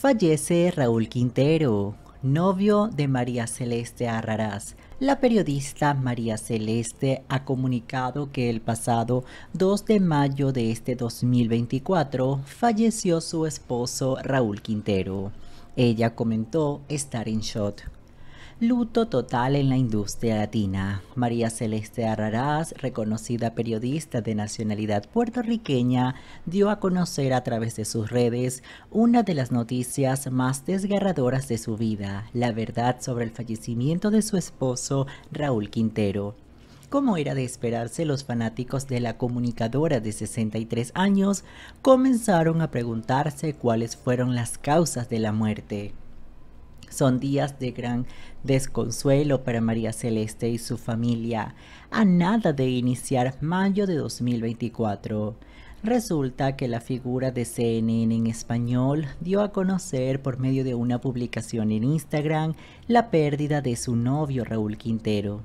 Fallece Raúl Quintero, novio de María Celeste Arrarás. La periodista María Celeste ha comunicado que el pasado 2 de mayo de este 2024 falleció su esposo Raúl Quintero. Ella comentó estar en Shot. Luto total en la industria latina. María Celeste Arraraz, reconocida periodista de nacionalidad puertorriqueña, dio a conocer a través de sus redes una de las noticias más desgarradoras de su vida, la verdad sobre el fallecimiento de su esposo Raúl Quintero. Como era de esperarse, los fanáticos de la comunicadora de 63 años comenzaron a preguntarse cuáles fueron las causas de la muerte. Son días de gran desconsuelo para María Celeste y su familia a nada de iniciar mayo de 2024. Resulta que la figura de CNN en español dio a conocer por medio de una publicación en Instagram la pérdida de su novio Raúl Quintero.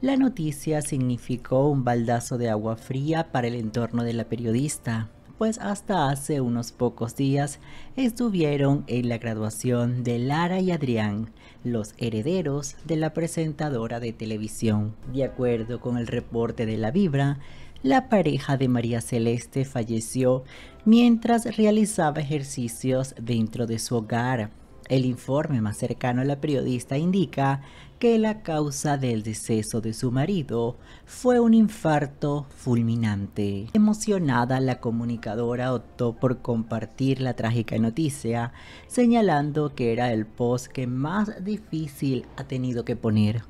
La noticia significó un baldazo de agua fría para el entorno de la periodista pues hasta hace unos pocos días estuvieron en la graduación de Lara y Adrián, los herederos de la presentadora de televisión. De acuerdo con el reporte de La Vibra, la pareja de María Celeste falleció mientras realizaba ejercicios dentro de su hogar el informe más cercano a la periodista indica que la causa del deceso de su marido fue un infarto fulminante. Emocionada, la comunicadora optó por compartir la trágica noticia, señalando que era el post que más difícil ha tenido que poner.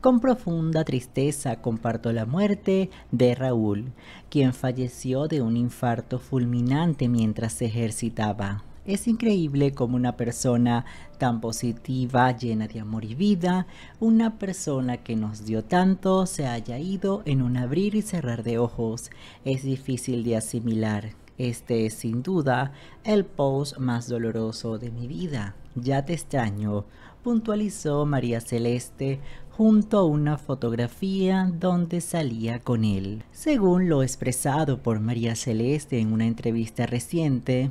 Con profunda tristeza comparto la muerte de Raúl, quien falleció de un infarto fulminante mientras se ejercitaba. Es increíble como una persona tan positiva, llena de amor y vida, una persona que nos dio tanto, se haya ido en un abrir y cerrar de ojos. Es difícil de asimilar. Este es sin duda el post más doloroso de mi vida. Ya te extraño, puntualizó María Celeste junto a una fotografía donde salía con él. Según lo expresado por María Celeste en una entrevista reciente,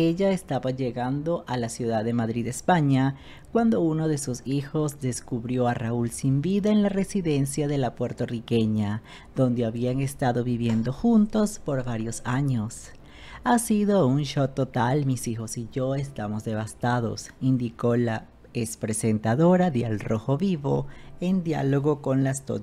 ella estaba llegando a la ciudad de Madrid, España, cuando uno de sus hijos descubrió a Raúl sin vida en la residencia de la puertorriqueña, donde habían estado viviendo juntos por varios años. Ha sido un shock total, mis hijos y yo estamos devastados, indicó la expresentadora presentadora de Al Rojo Vivo en diálogo con las Todd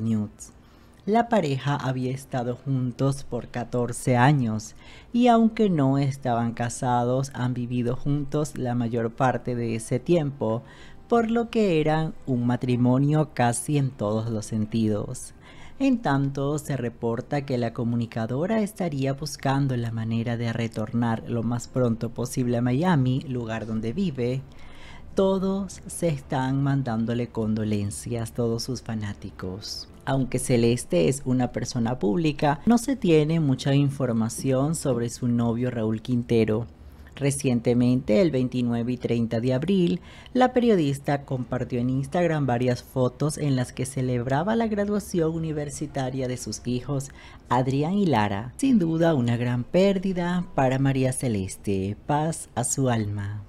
la pareja había estado juntos por 14 años y aunque no estaban casados, han vivido juntos la mayor parte de ese tiempo, por lo que eran un matrimonio casi en todos los sentidos. En tanto, se reporta que la comunicadora estaría buscando la manera de retornar lo más pronto posible a Miami, lugar donde vive. Todos se están mandándole condolencias, todos sus fanáticos aunque Celeste es una persona pública, no se tiene mucha información sobre su novio Raúl Quintero. Recientemente, el 29 y 30 de abril, la periodista compartió en Instagram varias fotos en las que celebraba la graduación universitaria de sus hijos, Adrián y Lara. Sin duda, una gran pérdida para María Celeste. Paz a su alma.